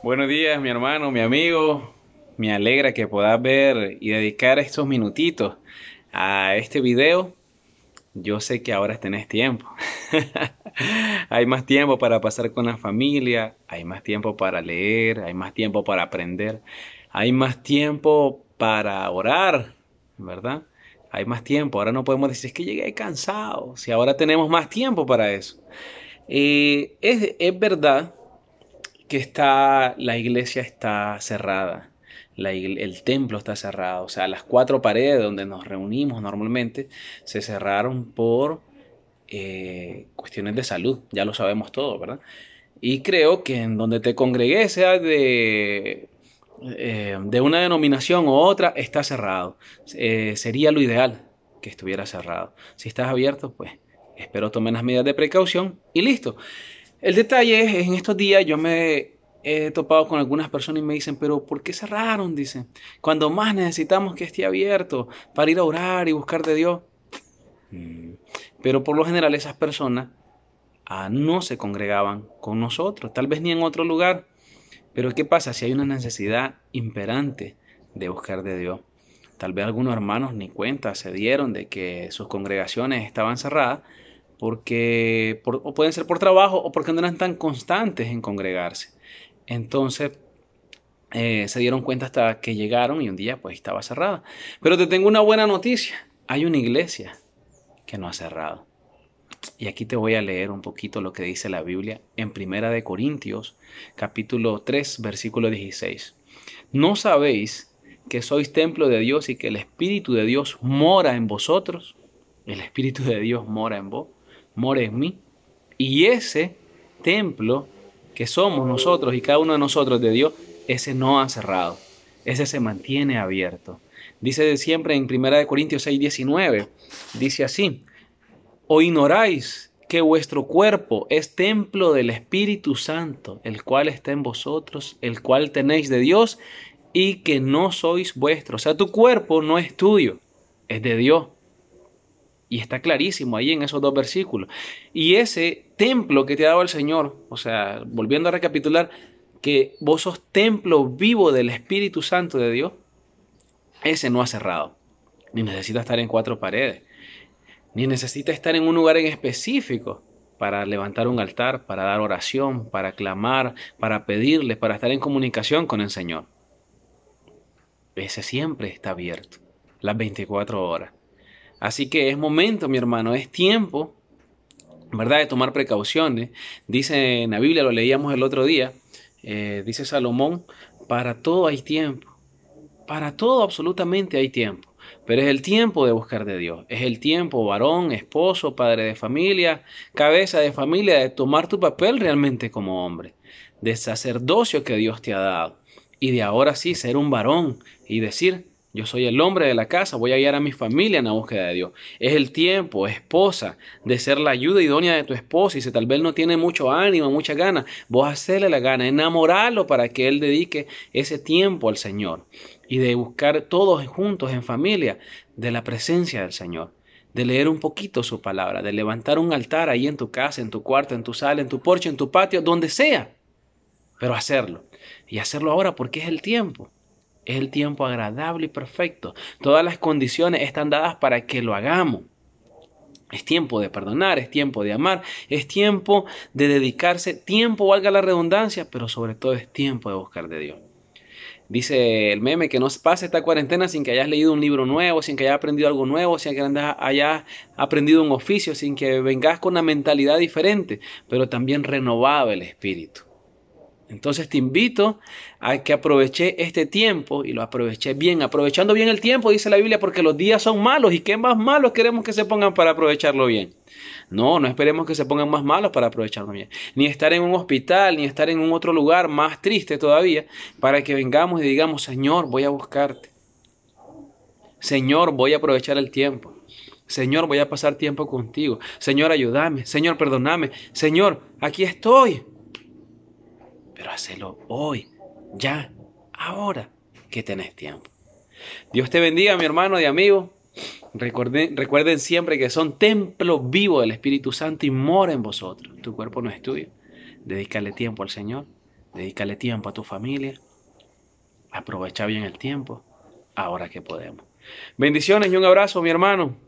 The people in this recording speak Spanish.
Buenos días, mi hermano, mi amigo. Me alegra que puedas ver y dedicar estos minutitos a este video. Yo sé que ahora tenés tiempo. hay más tiempo para pasar con la familia, hay más tiempo para leer, hay más tiempo para aprender, hay más tiempo para orar, ¿verdad? Hay más tiempo. Ahora no podemos decir que llegué cansado. Si ahora tenemos más tiempo para eso. Eh, es, es verdad que está, la iglesia está cerrada, el templo está cerrado, o sea, las cuatro paredes donde nos reunimos normalmente se cerraron por eh, cuestiones de salud, ya lo sabemos todo, ¿verdad? Y creo que en donde te congregues, sea de, eh, de una denominación u otra, está cerrado. Eh, sería lo ideal que estuviera cerrado. Si estás abierto, pues espero tomen las medidas de precaución y listo. El detalle es, en estos días yo me he topado con algunas personas y me dicen, pero ¿por qué cerraron? Dicen, cuando más necesitamos que esté abierto para ir a orar y buscar de Dios. Mm. Pero por lo general esas personas ah, no se congregaban con nosotros, tal vez ni en otro lugar. Pero ¿qué pasa si hay una necesidad imperante de buscar de Dios? Tal vez algunos hermanos ni cuenta se dieron de que sus congregaciones estaban cerradas porque o pueden ser por trabajo o porque no eran tan constantes en congregarse. Entonces eh, se dieron cuenta hasta que llegaron y un día pues estaba cerrada. Pero te tengo una buena noticia. Hay una iglesia que no ha cerrado. Y aquí te voy a leer un poquito lo que dice la Biblia en Primera de Corintios, capítulo 3, versículo 16. ¿No sabéis que sois templo de Dios y que el Espíritu de Dios mora en vosotros? El Espíritu de Dios mora en vos mora en mí. Y ese templo que somos nosotros y cada uno de nosotros de Dios, ese no ha cerrado, ese se mantiene abierto. Dice de siempre en 1 Corintios 6, 19, dice así, o ignoráis que vuestro cuerpo es templo del Espíritu Santo, el cual está en vosotros, el cual tenéis de Dios, y que no sois vuestro. O sea, tu cuerpo no es tuyo, es de Dios. Y está clarísimo ahí en esos dos versículos. Y ese templo que te ha dado el Señor, o sea, volviendo a recapitular, que vos sos templo vivo del Espíritu Santo de Dios, ese no ha cerrado. Ni necesita estar en cuatro paredes. Ni necesita estar en un lugar en específico para levantar un altar, para dar oración, para clamar, para pedirle, para estar en comunicación con el Señor. Ese siempre está abierto, las 24 horas. Así que es momento, mi hermano, es tiempo, ¿verdad?, de tomar precauciones. Dice en la Biblia, lo leíamos el otro día, eh, dice Salomón, para todo hay tiempo, para todo absolutamente hay tiempo. Pero es el tiempo de buscar de Dios. Es el tiempo, varón, esposo, padre de familia, cabeza de familia, de tomar tu papel realmente como hombre, de sacerdocio que Dios te ha dado. Y de ahora sí ser un varón y decir, yo soy el hombre de la casa, voy a guiar a mi familia en la búsqueda de Dios. Es el tiempo, esposa, de ser la ayuda idónea de tu esposo. Y si tal vez no tiene mucho ánimo, mucha gana, vos hacerle la gana, enamorarlo para que él dedique ese tiempo al Señor. Y de buscar todos juntos en familia de la presencia del Señor de leer un poquito su palabra, de levantar un altar ahí en tu casa, en tu cuarto, en tu sala, en tu porche, en tu patio, donde sea, pero hacerlo. Y hacerlo ahora porque es el tiempo. Es el tiempo agradable y perfecto. Todas las condiciones están dadas para que lo hagamos. Es tiempo de perdonar, es tiempo de amar, es tiempo de dedicarse, tiempo valga la redundancia, pero sobre todo es tiempo de buscar de Dios. Dice el meme que no pase esta cuarentena sin que hayas leído un libro nuevo, sin que hayas aprendido algo nuevo, sin que hayas aprendido un oficio, sin que vengas con una mentalidad diferente, pero también renovado el espíritu. Entonces te invito a que aproveche este tiempo y lo aproveche bien. Aprovechando bien el tiempo, dice la Biblia, porque los días son malos y qué más malos queremos que se pongan para aprovecharlo bien. No, no esperemos que se pongan más malos para aprovecharlo bien. Ni estar en un hospital, ni estar en un otro lugar más triste todavía, para que vengamos y digamos, Señor, voy a buscarte. Señor, voy a aprovechar el tiempo. Señor, voy a pasar tiempo contigo. Señor, ayúdame. Señor, perdóname. Señor, aquí estoy pero hacelo hoy, ya, ahora que tenés tiempo. Dios te bendiga, mi hermano y amigo. Recuerden, siempre que son templo vivo del Espíritu Santo y mora en vosotros. Tu cuerpo no es tuyo. Dedícale tiempo al Señor, dedícale tiempo a tu familia. Aprovecha bien el tiempo, ahora que podemos. Bendiciones y un abrazo, mi hermano.